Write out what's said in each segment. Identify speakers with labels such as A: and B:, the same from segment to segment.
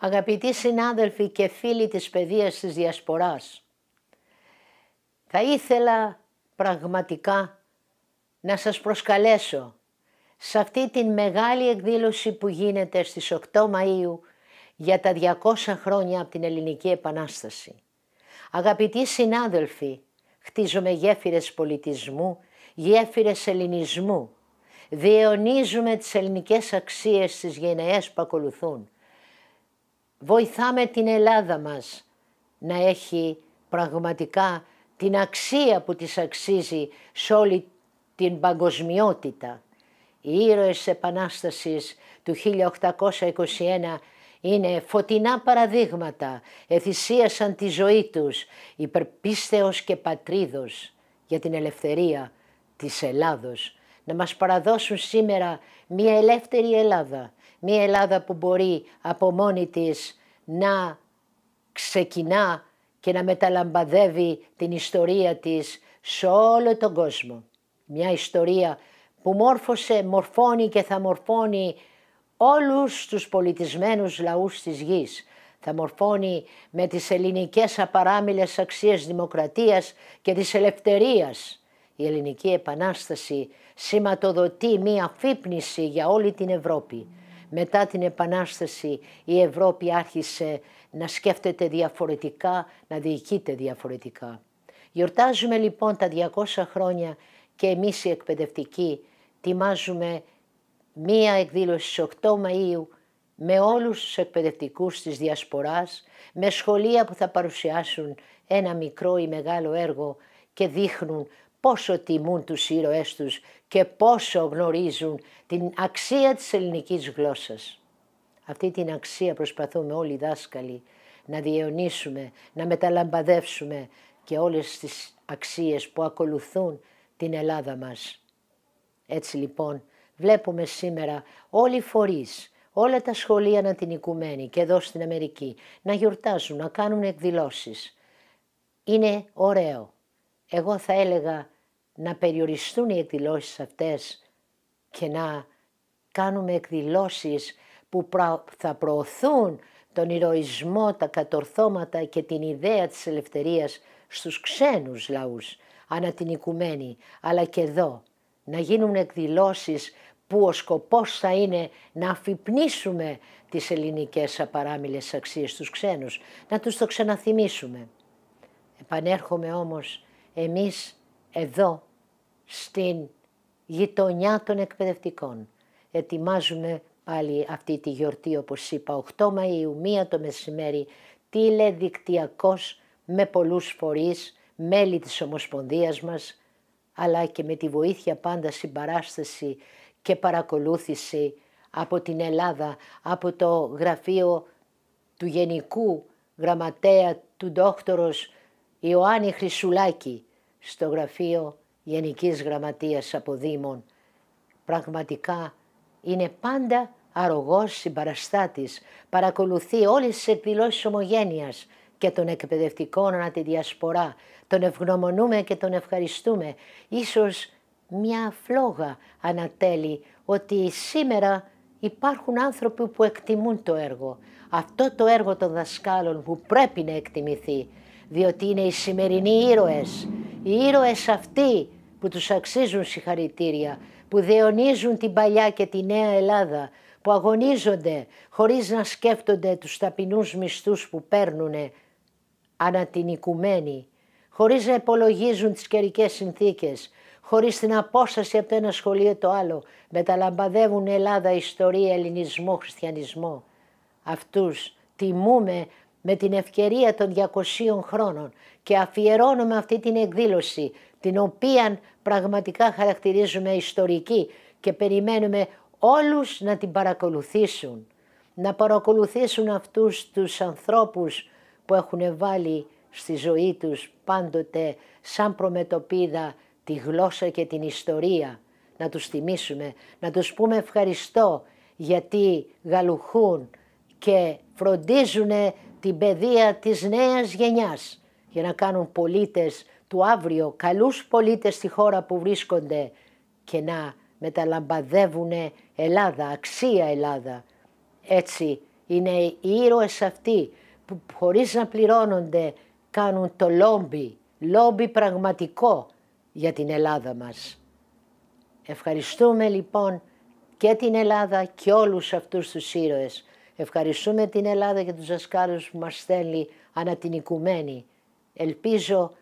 A: Αγαπητοί συνάδελφοι και φίλοι της παιδείας της Διασποράς, θα ήθελα πραγματικά να σας προσκαλέσω σε αυτή την μεγάλη εκδήλωση που γίνεται στις 8 Μαΐου για τα 200 χρόνια από την Ελληνική Επανάσταση. Αγαπητοί συνάδελφοι, χτίζουμε γέφυρες πολιτισμού, γέφυρες ελληνισμού, διαιωνίζουμε τις ελληνικές αξίες στις γενναίες που ακολουθούν βοηθάμε την Ελλάδα μας να έχει πραγματικά την αξία που της αξίζει σε όλη την παγκοσμιότητα. Οι ήρωες της Επανάστασης του 1821 είναι φωτεινά παραδείγματα, εθυσίασαν τη ζωή τους, υπερπίστεως και πατρίδος για την ελευθερία της Ελλάδος, να μας παραδώσουν σήμερα μια ελεύθερη Ελλάδα, Μία Ελλάδα που μπορεί από μόνη της να ξεκινά και να μεταλαμπαδεύει την ιστορία της σε όλο τον κόσμο. Μια ιστορία που μόρφωσε, μορφώνει και θα μορφώνει όλους τους πολιτισμένους λαούς της γης. Θα μορφώνει με τις ελληνικές απαράμιλες αξίες δημοκρατίας και της ελευθερίας. Η Ελληνική Επανάσταση σηματοδοτεί μία φύπνιση για όλη την Ευρώπη. Μετά την Επανάσταση η Ευρώπη άρχισε να σκέφτεται διαφορετικά, να διοικείται διαφορετικά. Γιορτάζουμε λοιπόν τα 200 χρόνια και εμείς οι εκπαιδευτικοί τιμάζουμε μία εκδήλωση στις 8 Μαΐου με όλους τους εκπαιδευτικούς της Διασποράς, με σχολεία που θα παρουσιάσουν ένα μικρό ή μεγάλο έργο και δείχνουν πόσο τιμούν τους ήρωές τους και πόσο γνωρίζουν την αξία της ελληνικής γλώσσας. Αυτή την αξία προσπαθούμε όλοι οι δάσκαλοι να διαιωνίσουμε, να μεταλαμπαδεύσουμε και όλες τις αξίες που ακολουθούν την Ελλάδα μας. Έτσι λοιπόν βλέπουμε σήμερα όλοι οι φορείς, όλα τα σχολεία να την οικουμένη και εδώ στην Αμερική, να γιορτάζουν, να κάνουν εκδηλώσεις. Είναι ωραίο. Εγώ θα έλεγα να περιοριστούν οι εκδηλώσεις αυτές και να κάνουμε εκδηλώσεις που θα προωθούν τον ηρωισμό, τα κατορθώματα και την ιδέα της ελευθερίας στους ξένους λαούς, ανά την οικουμένη, αλλά και εδώ. Να γίνουν εκδηλώσεις που ο σκοπός θα είναι να αφυπνίσουμε τις ελληνικές απαράμιλες αξίες στους ξένους, να τους το ξαναθυμίσουμε. Επανέρχομαι όμως εμείς εδώ, στην γειτονιά των εκπαιδευτικών. Ετοιμάζουμε πάλι αυτή τη γιορτή, όπως είπα, 8 Μαΐου, μία το μεσημέρι, τηλεδικτυακός, με πολλούς φορείς, μέλη της Ομοσπονδίας μας, αλλά και με τη βοήθεια πάντα συμπαράσταση και παρακολούθηση από την Ελλάδα, από το γραφείο του Γενικού Γραμματέα του Δόκτωρος Ιωάννη Χρυσουλάκη, στο γραφείο Γενικής Γραμματείας Αποδήμων. Πραγματικά είναι πάντα αρρωγός συμπαραστάτης, παρακολουθεί όλες τις εκδηλώσεις ομογένειας και των εκπαιδευτικών ανά τη διασπορά. Τον ευγνωμονούμε και τον ευχαριστούμε. Ίσως μια φλόγα ανατέλει ότι σήμερα υπάρχουν άνθρωποι που εκτιμούν το έργο. Αυτό το έργο των δασκάλων που πρέπει να εκτιμηθεί, διότι είναι οι σημερινοί ήρωες, οι ήρωες αυτοί που τους αξίζουν συγχαρητήρια, που διαιωνίζουν την παλιά και τη νέα Ελλάδα, που αγωνίζονται χωρίς να σκέφτονται τους ταπεινούς μισθούς που παίρνουνε ανά την οικουμένη, χωρίς να υπολογίζουν τις καιρικές συνθήκες, χωρίς την απόσταση από το ένα σχολείο το άλλο, μεταλαμπαδεύουν Ελλάδα, ιστορία, ελληνισμό, χριστιανισμό. Αυτούς τιμούμε με την ευκαιρία των 200 χρόνων και αφιερώνουμε αυτή την εκδήλωση την οποία πραγματικά χαρακτηρίζουμε ιστορική και περιμένουμε όλους να την παρακολουθήσουν. Να παρακολουθήσουν αυτούς τους ανθρώπους που έχουν βάλει στη ζωή τους πάντοτε σαν προμετωπίδα τη γλώσσα και την ιστορία. Να τους θυμίσουμε, να τους πούμε ευχαριστώ γιατί γαλουχούν και φροντίζουν την παιδεία της νέας γενιάς για να κάνουν πολίτες του αύριο, καλούς πολίτες στη χώρα που βρίσκονται και να μεταλαμπαδεύουν Ελλάδα, αξία Ελλάδα. Έτσι είναι οι ήρωες αυτοί που χωρίς να πληρώνονται κάνουν το λόμπι, λόμπι πραγματικό για την Ελλάδα μας. Ευχαριστούμε λοιπόν και την Ελλάδα και όλους αυτούς τους ήρωες Ευχαριστούμε την Ελλάδα και τους δασκάλους που μας στέλνει ανά την Ελπίζω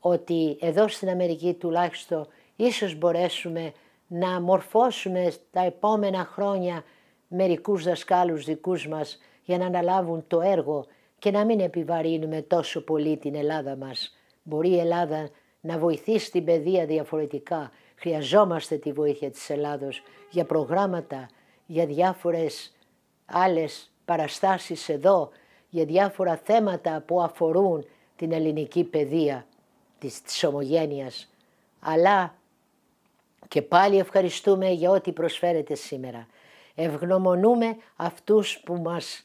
A: ότι εδώ στην Αμερική τουλάχιστον ίσως μπορέσουμε να μορφώσουμε τα επόμενα χρόνια μερικούς δασκάλους δικούς μας για να αναλάβουν το έργο και να μην επιβαρύνουμε τόσο πολύ την Ελλάδα μας. Μπορεί η Ελλάδα να βοηθήσει την παιδεία διαφορετικά. Χρειαζόμαστε τη βοήθεια της Ελλάδος για προγράμματα, για διάφορες άλλες παραστάσεις εδώ για διάφορα θέματα που αφορούν την ελληνική παιδεία της, της ομογένειας. Αλλά και πάλι ευχαριστούμε για ό,τι προσφέρετε σήμερα. Ευγνωμονούμε αυτούς που μας,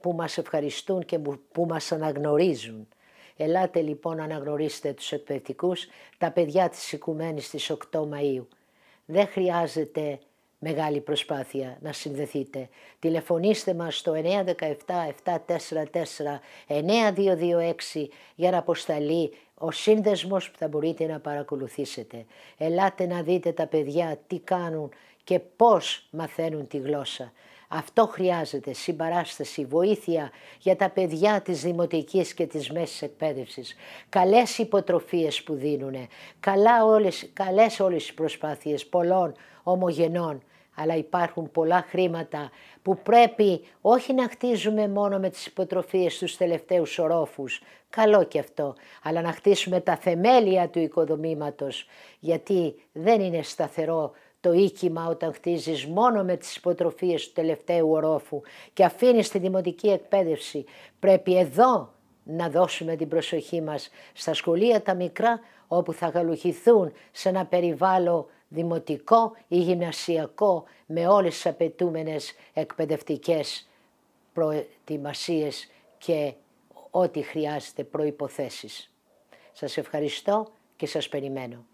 A: που μας ευχαριστούν και που μας αναγνωρίζουν. Ελάτε λοιπόν αναγνωρίστε τους εκπαιδευτικούς, τα παιδιά της Οικουμένης της 8 Μαΐου. Δεν χρειάζεται μεγάλη προσπάθεια να συνδεθείτε. Τηλεφωνήστε μας στο 917-744-9226 για να αποσταλεί ο σύνδεσμος που θα μπορείτε να παρακολουθήσετε. Ελάτε να δείτε τα παιδιά τι κάνουν και πώς μαθαίνουν τη γλώσσα. Αυτό χρειάζεται, συμπαράσταση, βοήθεια για τα παιδιά της δημοτικής και της μέσης εκπαίδευσης. Καλές υποτροφίες που δίνουν, καλά όλες, καλές όλες οι προσπάθειες πολλών ομογενών αλλά υπάρχουν πολλά χρήματα που πρέπει όχι να χτίζουμε μόνο με τις υποτροφίες στους τελευταίους ορόφους, καλό και αυτό, αλλά να χτίσουμε τα θεμέλια του οικοδομήματος, γιατί δεν είναι σταθερό το οίκημα όταν χτίζεις μόνο με τις υποτροφίες του τελευταίου ορόφου και αφήνεις τη δημοτική εκπαίδευση. Πρέπει εδώ να δώσουμε την προσοχή μας στα σχολεία τα μικρά όπου θα γαλουχηθούν σε ένα περιβάλλον δημοτικό ή γυμνασιακό με όλες τις απαιτούμενες εκπαιδευτικές προετοιμασίες και ό,τι χρειάζεται προϋποθέσεις. Σας ευχαριστώ και σας περιμένω.